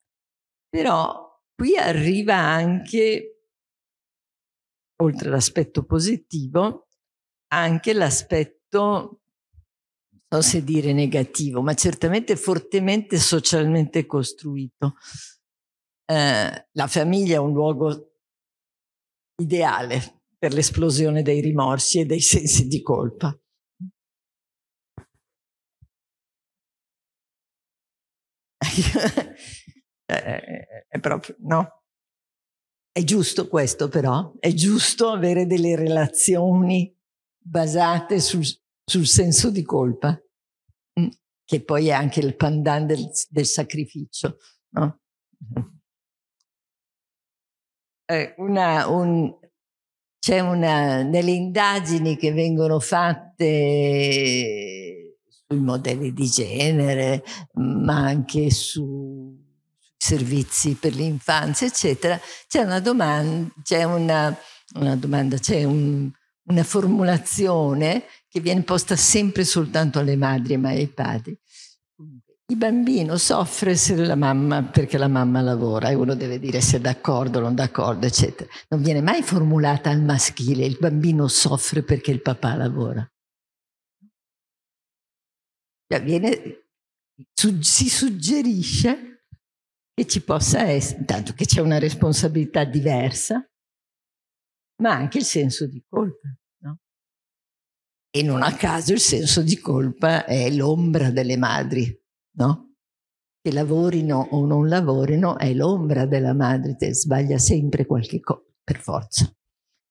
Però qui arriva anche, oltre all'aspetto positivo, anche l'aspetto, non so se dire negativo, ma certamente fortemente socialmente costruito. Eh, la famiglia è un luogo ideale per l'esplosione dei rimorsi e dei sensi di colpa. Eh, è proprio no. È giusto questo però? È giusto avere delle relazioni basate sul, sul senso di colpa, mm. che poi è anche il pandan del, del sacrificio. No? Eh, una, un, c'è una, delle indagini che vengono fatte sui modelli di genere, ma anche sui servizi per l'infanzia, eccetera, c'è una domanda, c'è una, una domanda, c'è un, una formulazione che viene posta sempre soltanto alle madri ma ai padri. Il bambino soffre se la mamma, perché la mamma lavora e uno deve dire se è d'accordo o non d'accordo, eccetera. Non viene mai formulata al maschile, il bambino soffre perché il papà lavora. Cioè viene, si suggerisce che ci possa essere, intanto che c'è una responsabilità diversa, ma anche il senso di colpa. No? E non a caso il senso di colpa è l'ombra delle madri, no? che lavorino o non lavorino, è l'ombra della madre, te sbaglia sempre qualche cosa, per forza.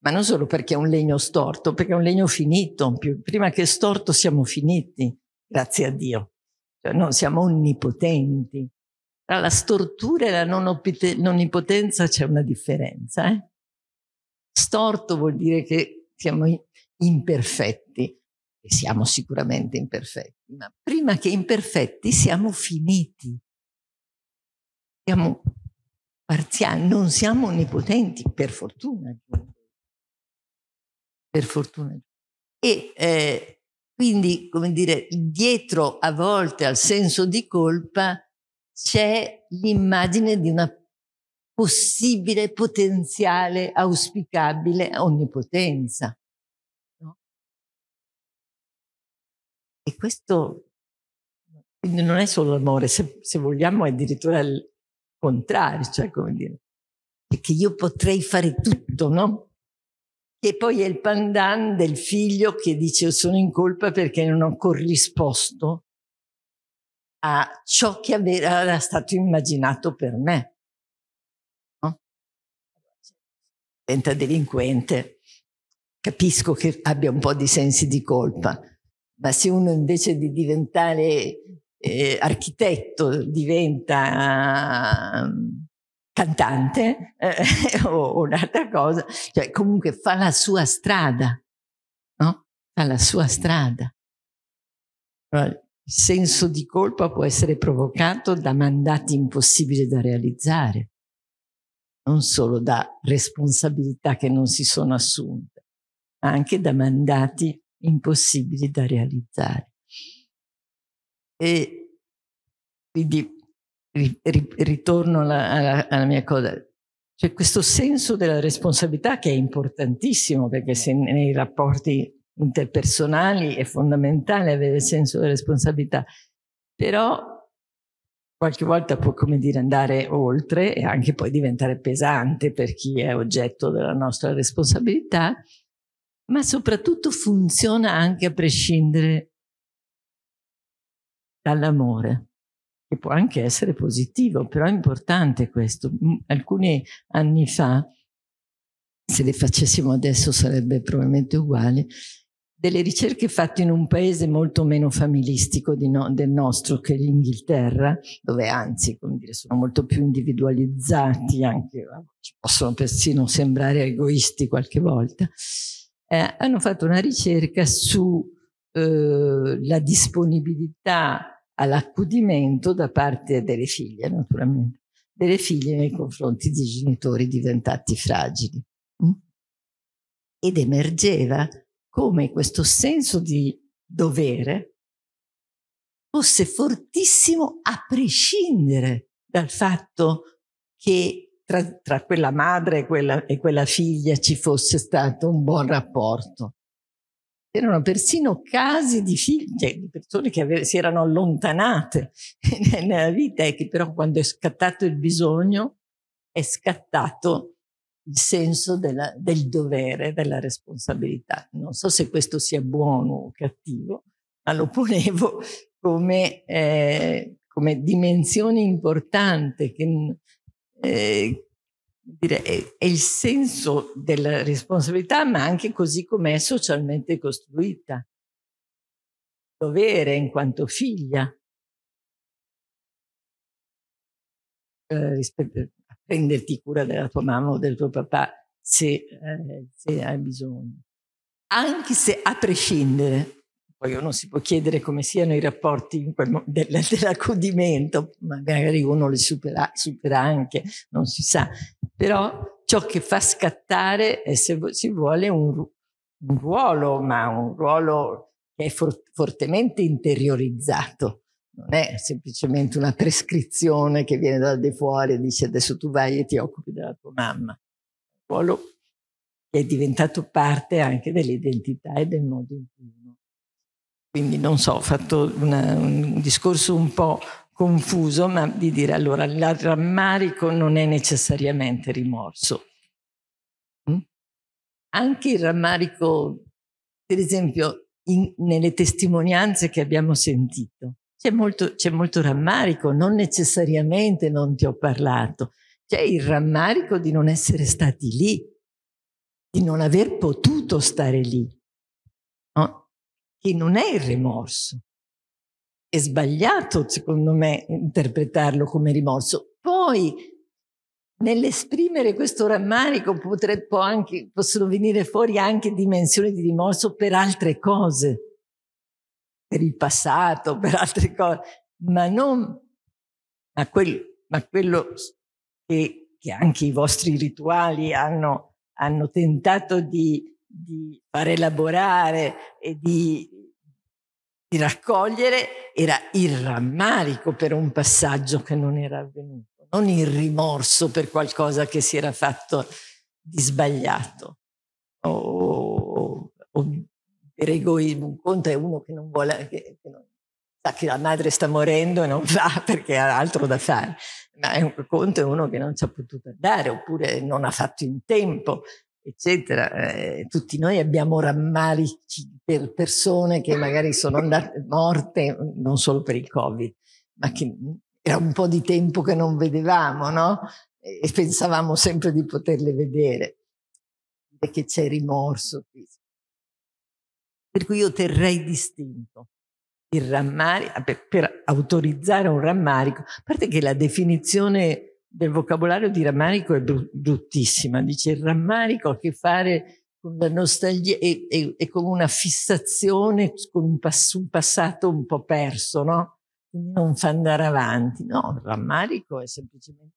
Ma non solo perché è un legno storto, perché è un legno finito, prima che storto siamo finiti, grazie a Dio. Cioè, no, siamo onnipotenti. Tra la stortura e la non, non onnipotenza c'è una differenza, eh? Storto vuol dire che siamo imperfetti, e siamo sicuramente imperfetti, ma prima che imperfetti siamo finiti. Siamo parziali, non siamo onnipotenti, per fortuna. Per fortuna. E eh, quindi, come dire, dietro a volte al senso di colpa c'è l'immagine di una possibile, potenziale, auspicabile onnipotenza. No? E questo quindi non è solo l'amore, se, se vogliamo è addirittura il contrario, cioè come dire, che io potrei fare tutto, no? Che poi è il pandan del figlio che dice sono in colpa perché non ho corrisposto a ciò che era stato immaginato per me. diventa delinquente, capisco che abbia un po' di sensi di colpa, ma se uno invece di diventare eh, architetto diventa uh, cantante eh, o, un'altra cosa, cioè comunque fa la sua strada, no? Fa la sua strada. Cioè, il senso di colpa può essere provocato da mandati impossibili da realizzare non solo da responsabilità che non si sono assunte, ma anche da mandati impossibili da realizzare. E quindi ri, ri, ritorno alla, alla, alla, mia cosa. C'è questo senso della responsabilità che è importantissimo perché se nei rapporti interpersonali è fondamentale avere il senso della responsabilità, però qualche volta può come dire andare oltre e anche poi diventare pesante per chi è oggetto della nostra responsabilità, ma soprattutto funziona anche a prescindere dall'amore, che può anche essere positivo, però è importante questo. Alcuni anni fa, se le facessimo adesso sarebbe probabilmente uguale, delle ricerche fatte in un paese molto meno familistico no, del nostro che l'Inghilterra, dove anzi dire, sono molto più individualizzati, anche ci possono persino sembrare egoisti qualche volta, eh, hanno fatto una ricerca sulla eh, disponibilità all'accudimento da parte delle figlie, naturalmente, delle figlie nei confronti di genitori diventati fragili. Mm? Ed emergeva come questo senso di dovere fosse fortissimo a prescindere dal fatto che tra, tra quella madre e quella, e quella figlia ci fosse stato un buon rapporto. C'erano persino casi di figlie, cioè, di persone che ave- si erano allontanate nella vita e che però quando è scattato il bisogno è scattato il senso della, del dovere, della responsabilità. Non so se questo sia buono o cattivo, ma lo ponevo come, eh, come dimensione importante che eh, dire, è, è il senso della responsabilità, ma anche così com'è socialmente costruita. Dovere in quanto figlia. Eh, rispetto, prenderti cura della tua mamma o del tuo papà se, eh, se hai bisogno. Anche se a prescindere, poi uno si può chiedere come siano i rapporti dell'accudimento, magari uno li supera, supera, anche, non si sa, però ciò che fa scattare è se si vuole un, un ruolo, ma un ruolo che è for fortemente interiorizzato non è semplicemente una prescrizione che viene dal di fuori e dice adesso tu vai e ti occupi della tua mamma. Il ruolo è diventato parte anche dell'identità e del modo in cui uno. Quindi non so, ho fatto una, un discorso un po' confuso, ma di dire allora il rammarico non è necessariamente rimorso. Mm? Anche il rammarico, per esempio, in, nelle testimonianze che abbiamo sentito, c'è molto, c'è molto rammarico, non necessariamente non ti ho parlato, c'è il rammarico di non essere stati lì, di non aver potuto stare lì, no? che non è il rimorso. È sbagliato, secondo me, interpretarlo come rimorso. Poi Nell'esprimere questo rammarico potrebbe anche, possono venire fuori anche dimensioni di rimorso per altre cose per il passato, per altre cose, ma non a, quel, a quello che, che, anche i vostri rituali hanno, hanno tentato di, di, far elaborare e di, di raccogliere, era il rammarico per un passaggio che non era avvenuto, non il rimorso per qualcosa che si era fatto di sbagliato o, o per egoismo. Un conto è uno che non vuole, che, che non, sa che la madre sta morendo e non va perché ha altro da fare, ma è un conto è uno che non ci ha potuto andare oppure non ha fatto in tempo, eccetera. Eh, tutti noi abbiamo rammarichi per persone che magari sono andate morte non solo per il Covid, ma che mm, era un po' di tempo che non vedevamo, no? E pensavamo sempre di poterle vedere. Che c'è rimorso per cui io terrei distinto il rammarico, ah, per, per autorizzare un rammarico, a parte che la definizione del vocabolario di rammarico è bruttissima, dice il rammarico ha a che fare con la nostalgia e, e, e con una fissazione con un, pass un passato un po' perso, no? non fa andare avanti, no? Il rammarico è semplicemente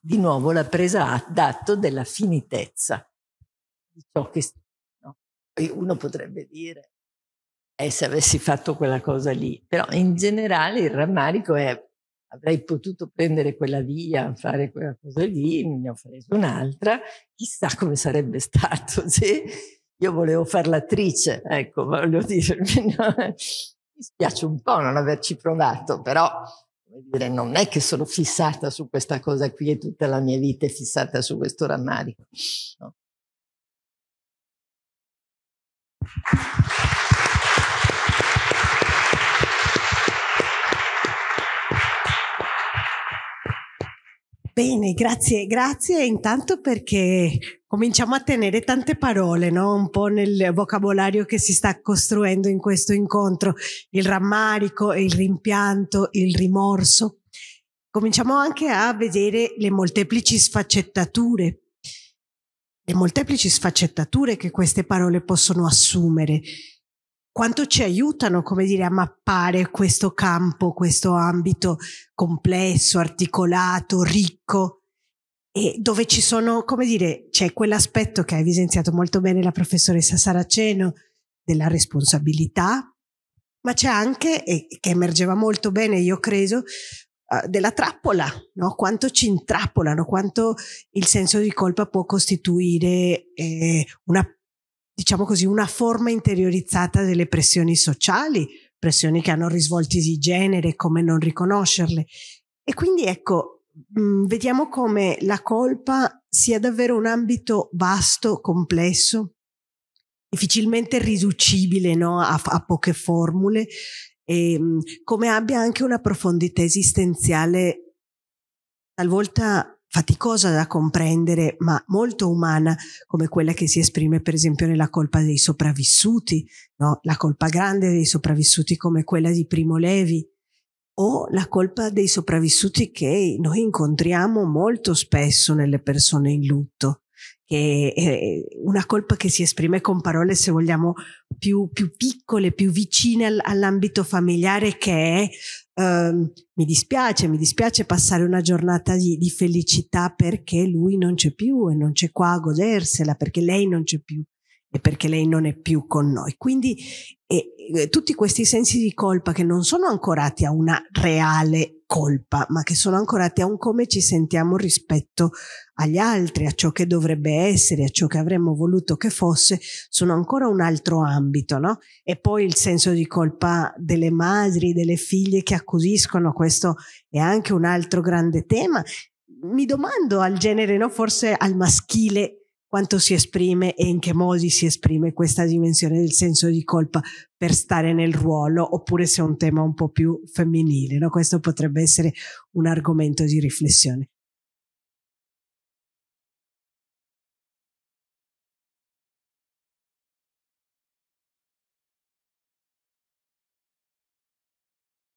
di nuovo la presa ad atto della finitezza di ciò che no? uno potrebbe dire eh, se avessi fatto quella cosa lì. Però in generale il rammarico è avrei potuto prendere quella via, fare quella cosa lì, ne ho preso un'altra, chissà come sarebbe stato se io volevo fare l'attrice, ecco, voglio dire, mi spiace un po' non averci provato, però dire, non è che sono fissata su questa cosa qui e tutta la mia vita è fissata su questo rammarico. No. Bene, grazie, grazie intanto perché cominciamo a tenere tante parole, no? un po' nel vocabolario che si sta costruendo in questo incontro, il rammarico, il rimpianto, il rimorso. Cominciamo anche a vedere le molteplici sfaccettature, le molteplici sfaccettature che queste parole possono assumere quanto ci aiutano, come dire, a mappare questo campo, questo ambito complesso, articolato, ricco e dove ci sono, come dire, c'è quell'aspetto che ha evidenziato molto bene la professoressa Saraceno della responsabilità, ma c'è anche, e che emergeva molto bene, io credo, eh, della trappola, no? quanto ci intrappolano, quanto il senso di colpa può costituire eh, una diciamo così, una forma interiorizzata delle pressioni sociali, pressioni che hanno risvolti di genere, come non riconoscerle. E quindi ecco, mh, mm, vediamo come la colpa sia davvero un ambito vasto, complesso, difficilmente riducibile no? a, a, poche formule, e, mh, mm, come abbia anche una profondità esistenziale talvolta faticosa da comprendere, ma molto umana, come quella che si esprime per esempio nella colpa dei sopravvissuti, no? la colpa grande dei sopravvissuti come quella di Primo Levi, o la colpa dei sopravvissuti che noi incontriamo molto spesso nelle persone in lutto, che è eh, una colpa che si esprime con parole, se vogliamo, più, più piccole, più vicine all'ambito familiare, che è Uh, mi dispiace, mi dispiace passare una giornata di, di, felicità perché lui non c'è più e non c'è qua a godersela, perché lei non c'è più e perché lei non è più con noi. Quindi eh, eh, tutti questi sensi di colpa che non sono ancorati a una reale colpa, ma che sono ancorati a un come ci sentiamo rispetto agli altri, a ciò che dovrebbe essere, a ciò che avremmo voluto che fosse, sono ancora un altro ambito, no? E poi il senso di colpa delle madri, delle figlie che accusiscono, questo è anche un altro grande tema. Mi domando al genere, no? Forse al maschile quanto si esprime e in che modi si esprime questa dimensione del senso di colpa per stare nel ruolo, oppure se è un tema un po' più femminile. No? Questo potrebbe essere un argomento di riflessione.